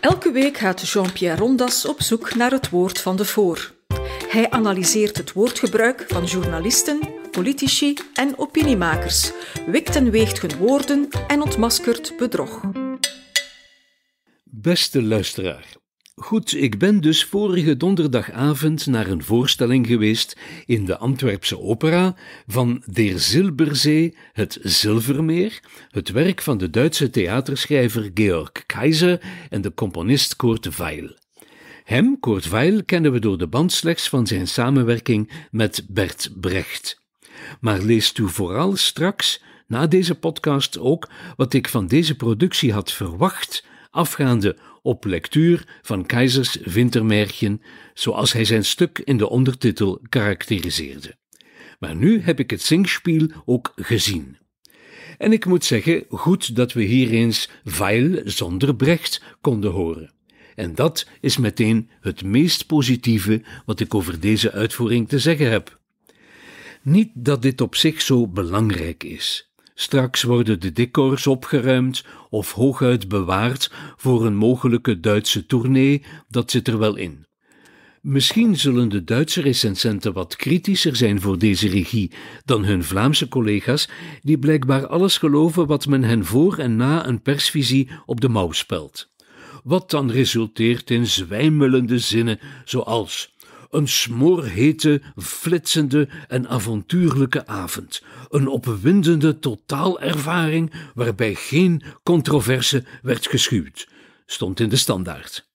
Elke week gaat Jean-Pierre Rondas op zoek naar het woord van de voor. Hij analyseert het woordgebruik van journalisten, politici en opiniemakers, wikt en weegt hun woorden en ontmaskert bedrog. Beste luisteraar, Goed, ik ben dus vorige donderdagavond naar een voorstelling geweest in de Antwerpse opera van Der Zilberzee, het Zilvermeer, het werk van de Duitse theaterschrijver Georg Kaiser en de componist Kurt Weil. Hem, Kurt Weil, kennen we door de band slechts van zijn samenwerking met Bert Brecht. Maar lees u vooral straks, na deze podcast ook, wat ik van deze productie had verwacht, afgaande op lectuur van Keizers Wintermärchen, zoals hij zijn stuk in de ondertitel karakteriseerde. Maar nu heb ik het zingspiel ook gezien. En ik moet zeggen, goed dat we hier eens Weil zonder Brecht konden horen. En dat is meteen het meest positieve wat ik over deze uitvoering te zeggen heb. Niet dat dit op zich zo belangrijk is. Straks worden de decors opgeruimd of hooguit bewaard voor een mogelijke Duitse tournee, dat zit er wel in. Misschien zullen de Duitse recensenten wat kritischer zijn voor deze regie dan hun Vlaamse collega's, die blijkbaar alles geloven wat men hen voor en na een persvisie op de mouw spelt. Wat dan resulteert in zwijmelende zinnen zoals een smoorhete, flitsende en avontuurlijke avond. Een opwindende totaalervaring waarbij geen controverse werd geschuwd. Stond in de standaard.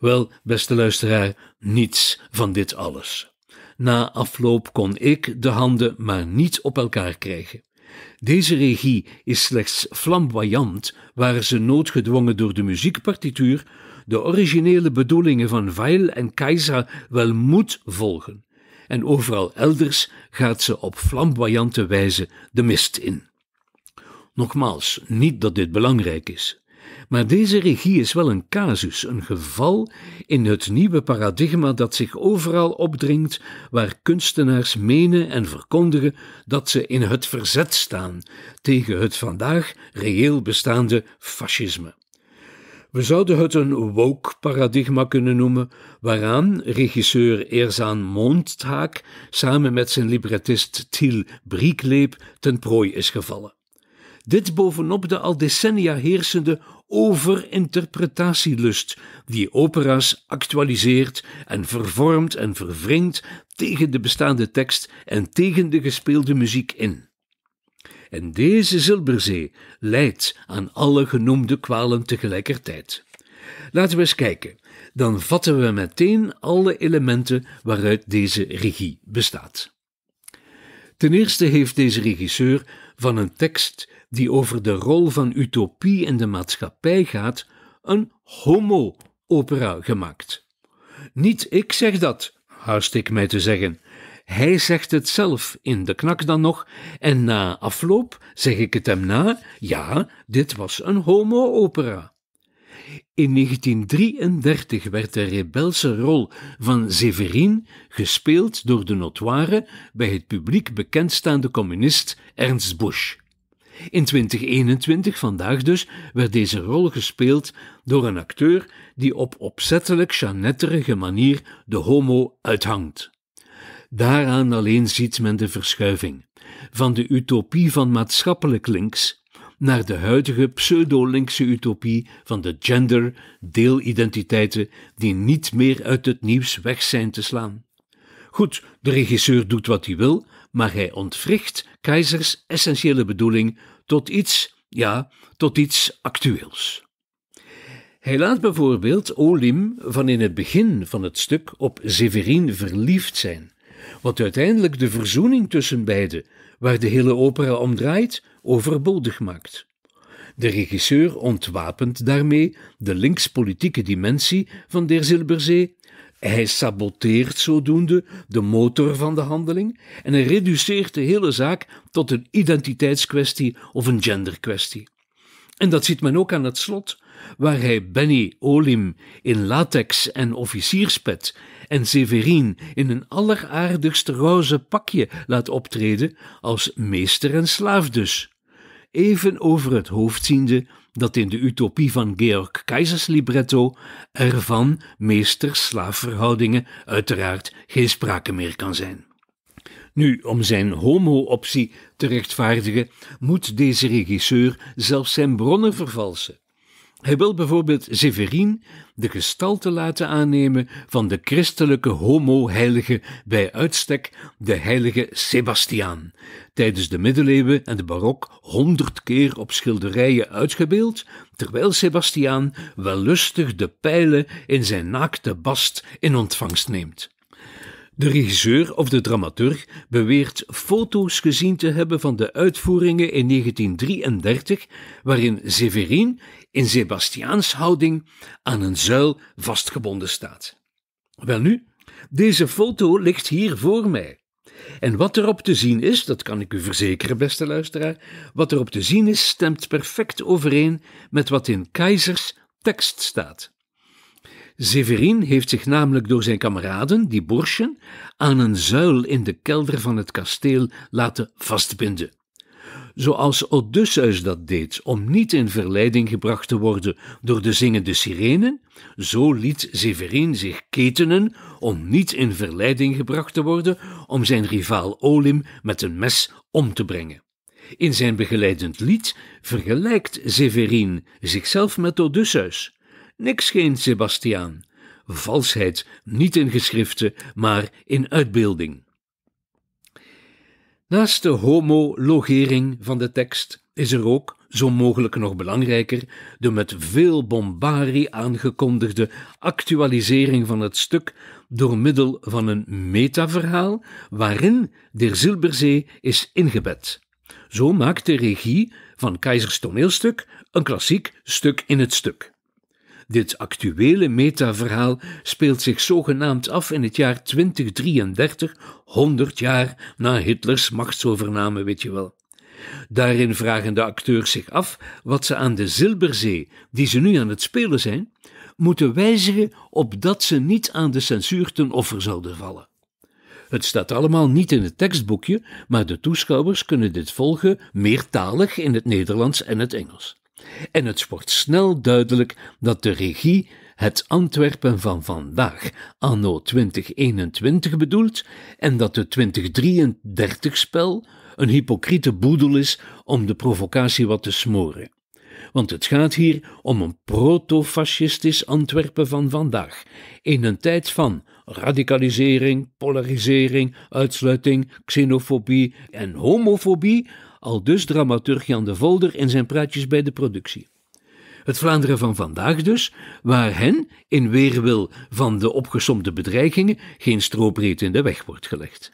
Wel, beste luisteraar, niets van dit alles. Na afloop kon ik de handen maar niet op elkaar krijgen. Deze regie is slechts flamboyant, waar ze noodgedwongen door de muziekpartituur de originele bedoelingen van Weil en Keizer wel moet volgen. En overal elders gaat ze op flamboyante wijze de mist in. Nogmaals, niet dat dit belangrijk is. Maar deze regie is wel een casus, een geval in het nieuwe paradigma dat zich overal opdringt, waar kunstenaars menen en verkondigen dat ze in het verzet staan tegen het vandaag reëel bestaande fascisme. We zouden het een woke-paradigma kunnen noemen, waaraan regisseur Erzaan Mondhaak samen met zijn librettist Thiel Briekleep ten prooi is gevallen. Dit bovenop de al decennia heersende overinterpretatielust, die opera's actualiseert en vervormt en vervringt tegen de bestaande tekst en tegen de gespeelde muziek in. En deze zilberzee leidt aan alle genoemde kwalen tegelijkertijd. Laten we eens kijken, dan vatten we meteen alle elementen waaruit deze regie bestaat. Ten eerste heeft deze regisseur van een tekst die over de rol van utopie in de maatschappij gaat, een homo-opera gemaakt. Niet ik zeg dat, haast ik mij te zeggen, hij zegt het zelf in de knak dan nog, en na afloop zeg ik het hem na: ja, dit was een homo-opera. In 1933 werd de rebelse rol van Severin gespeeld door de notoire bij het publiek bekendstaande communist Ernst Busch. In 2021, vandaag dus, werd deze rol gespeeld door een acteur die op opzettelijk chanetterige manier de homo uithangt. Daaraan alleen ziet men de verschuiving van de utopie van maatschappelijk links naar de huidige pseudo-linkse utopie van de gender, deelidentiteiten die niet meer uit het nieuws weg zijn te slaan. Goed, de regisseur doet wat hij wil, maar hij ontwricht keizers essentiële bedoeling tot iets, ja, tot iets actueels. Hij laat bijvoorbeeld Olim van in het begin van het stuk op Severin verliefd zijn wat uiteindelijk de verzoening tussen beiden, waar de hele opera om draait, overbodig maakt. De regisseur ontwapent daarmee de linkspolitieke dimensie van Der Zilberzee. Hij saboteert zodoende de motor van de handeling en hij reduceert de hele zaak tot een identiteitskwestie of een genderkwestie. En dat ziet men ook aan het slot, waar hij Benny Olim in latex en officierspet en Severine in een alleraardigst roze pakje laat optreden als meester en slaaf dus, even over het hoofd ziende dat in de utopie van Georg Keizers libretto er van meester-slaafverhoudingen uiteraard geen sprake meer kan zijn. Nu, om zijn homo-optie te rechtvaardigen, moet deze regisseur zelfs zijn bronnen vervalsen. Hij wil bijvoorbeeld Severin de gestalte laten aannemen van de christelijke homo-heilige, bij uitstek de heilige Sebastiaan, tijdens de middeleeuwen en de barok honderd keer op schilderijen uitgebeeld, terwijl Sebastiaan wellustig de pijlen in zijn naakte bast in ontvangst neemt. De regisseur of de dramaturg beweert foto's gezien te hebben van de uitvoeringen in 1933, waarin Severin in houding aan een zuil vastgebonden staat. Welnu, deze foto ligt hier voor mij. En wat erop te zien is, dat kan ik u verzekeren, beste luisteraar, wat erop te zien is, stemt perfect overeen met wat in Keizers tekst staat. Severin heeft zich namelijk door zijn kameraden, die Borschen, aan een zuil in de kelder van het kasteel laten vastbinden. Zoals Odysseus dat deed om niet in verleiding gebracht te worden door de zingende sirenen, zo liet Severin zich ketenen om niet in verleiding gebracht te worden om zijn rivaal Olim met een mes om te brengen. In zijn begeleidend lied vergelijkt Severin zichzelf met Odysseus Niks geen Sebastiaan. Valsheid niet in geschriften, maar in uitbeelding. Naast de homologering van de tekst is er ook, zo mogelijk nog belangrijker, de met veel bombarie aangekondigde actualisering van het stuk door middel van een metaverhaal waarin de Zilberzee is ingebed. Zo maakt de regie van Keizers toneelstuk een klassiek stuk in het stuk. Dit actuele metaverhaal speelt zich zogenaamd af in het jaar 2033, 100 jaar na Hitlers machtsovername, weet je wel. Daarin vragen de acteurs zich af wat ze aan de Zilberzee, die ze nu aan het spelen zijn, moeten wijzigen opdat ze niet aan de censuur ten offer zouden vallen. Het staat allemaal niet in het tekstboekje, maar de toeschouwers kunnen dit volgen meertalig in het Nederlands en het Engels. En het wordt snel duidelijk dat de regie het Antwerpen van vandaag, anno 2021, bedoelt en dat de 2033-spel een hypocriete boedel is om de provocatie wat te smoren. Want het gaat hier om een proto-fascistisch Antwerpen van vandaag, in een tijd van radicalisering, polarisering, uitsluiting, xenofobie en homofobie, al dus dramaturg Jan de Volder in zijn praatjes bij de productie. Het Vlaanderen van vandaag dus, waar hen, in weerwil van de opgesomde bedreigingen, geen stroopreet in de weg wordt gelegd.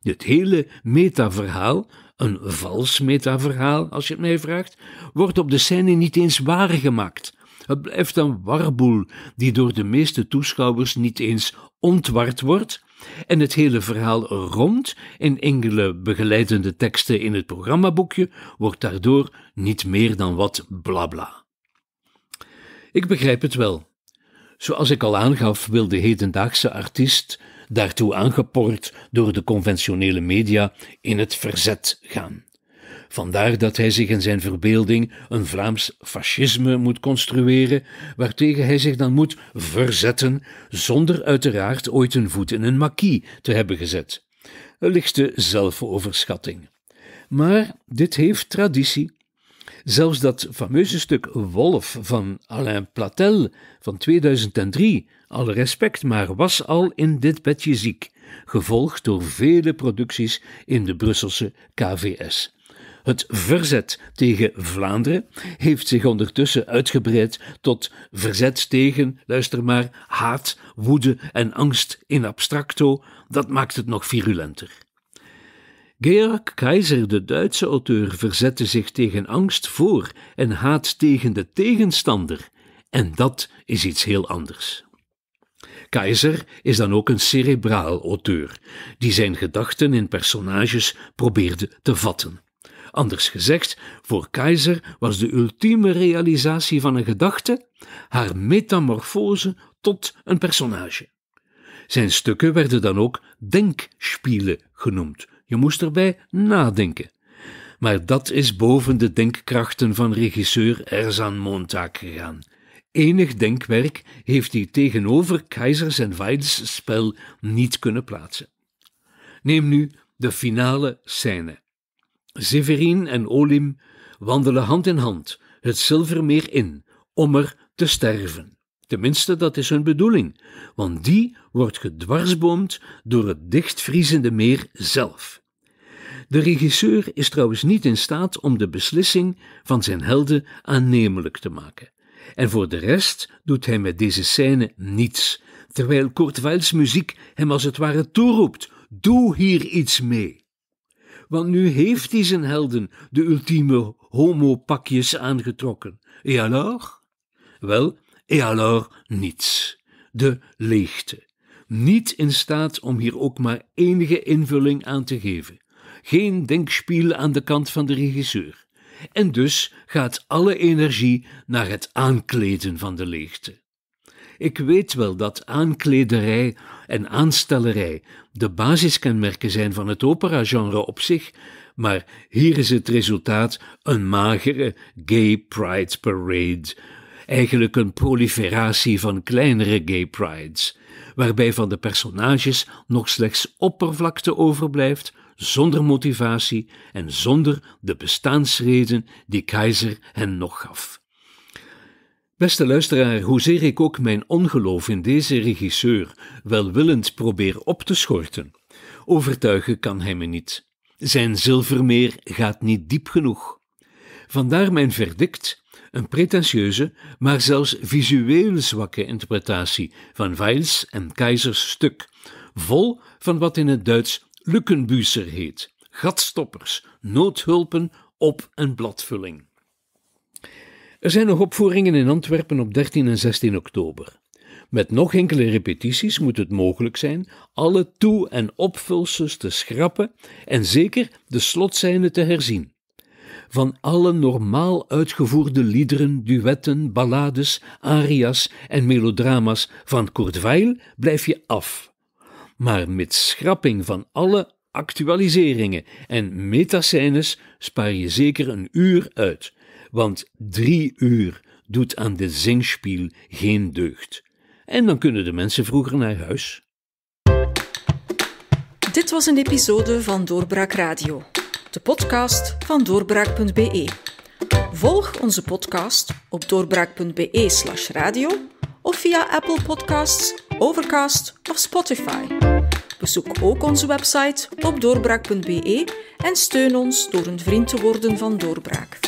Dit hele metaverhaal, een vals metaverhaal als je het mij vraagt, wordt op de scène niet eens waar gemaakt. Het blijft een warboel die door de meeste toeschouwers niet eens ontward wordt, en het hele verhaal rond in enkele begeleidende teksten in het programmaboekje wordt daardoor niet meer dan wat blabla. Ik begrijp het wel. Zoals ik al aangaf, wil de hedendaagse artiest, daartoe aangepoord door de conventionele media, in het verzet gaan. Vandaar dat hij zich in zijn verbeelding een Vlaams fascisme moet construeren, waartegen hij zich dan moet verzetten, zonder uiteraard ooit een voet in een maquis te hebben gezet. Een lichte zelfoverschatting. Maar dit heeft traditie. Zelfs dat fameuze stuk Wolf van Alain Platel van 2003, alle respect, maar was al in dit bedje ziek, gevolgd door vele producties in de Brusselse KVS. Het verzet tegen Vlaanderen heeft zich ondertussen uitgebreid tot verzet tegen, luister maar, haat, woede en angst in abstracto. Dat maakt het nog virulenter. Georg Keizer, de Duitse auteur, verzette zich tegen angst voor en haat tegen de tegenstander. En dat is iets heel anders. Keizer is dan ook een cerebraal auteur, die zijn gedachten in personages probeerde te vatten. Anders gezegd, voor Keizer was de ultieme realisatie van een gedachte haar metamorfose tot een personage. Zijn stukken werden dan ook denkspielen genoemd. Je moest erbij nadenken. Maar dat is boven de denkkrachten van regisseur Erzan Montag gegaan. Enig denkwerk heeft hij tegenover Keizers en Weids spel niet kunnen plaatsen. Neem nu de finale scène. Severin en Olim wandelen hand in hand het zilvermeer in om er te sterven. Tenminste, dat is hun bedoeling, want die wordt gedwarsboomd door het dichtvriezende meer zelf. De regisseur is trouwens niet in staat om de beslissing van zijn helden aannemelijk te maken. En voor de rest doet hij met deze scène niets, terwijl Kurt Weils muziek hem als het ware toeroept: Doe hier iets mee want nu heeft hij zijn helden de ultieme homopakjes aangetrokken. Et eh, alors? Wel, et eh, alors niets. De leegte. Niet in staat om hier ook maar enige invulling aan te geven. Geen denkspiel aan de kant van de regisseur. En dus gaat alle energie naar het aankleden van de leegte. Ik weet wel dat aanklederij en aanstellerij de basiskenmerken zijn van het operagenre op zich, maar hier is het resultaat een magere gay pride parade. Eigenlijk een proliferatie van kleinere gay prides, waarbij van de personages nog slechts oppervlakte overblijft, zonder motivatie en zonder de bestaansreden die keizer hen nog gaf. Beste luisteraar, hoezeer ik ook mijn ongeloof in deze regisseur welwillend probeer op te schorten, overtuigen kan hij me niet. Zijn zilvermeer gaat niet diep genoeg. Vandaar mijn verdict, een pretentieuze, maar zelfs visueel zwakke interpretatie van Weils en Keizers stuk, vol van wat in het Duits lukkenbuzer heet, gatstoppers, noodhulpen op- en bladvulling. Er zijn nog opvoeringen in Antwerpen op 13 en 16 oktober. Met nog enkele repetities moet het mogelijk zijn alle toe- en opvulses te schrappen en zeker de slotzijnen te herzien. Van alle normaal uitgevoerde liederen, duetten, ballades, arias en melodrama's van Kurt blijf je af. Maar met schrapping van alle actualiseringen en metascènes spaar je zeker een uur uit want drie uur doet aan de zingspiel geen deugd. En dan kunnen de mensen vroeger naar huis. Dit was een episode van Doorbraak Radio, de podcast van doorbraak.be. Volg onze podcast op doorbraak.be/slash radio of via Apple Podcasts, Overcast of Spotify. Bezoek ook onze website op doorbraak.be en steun ons door een vriend te worden van Doorbraak.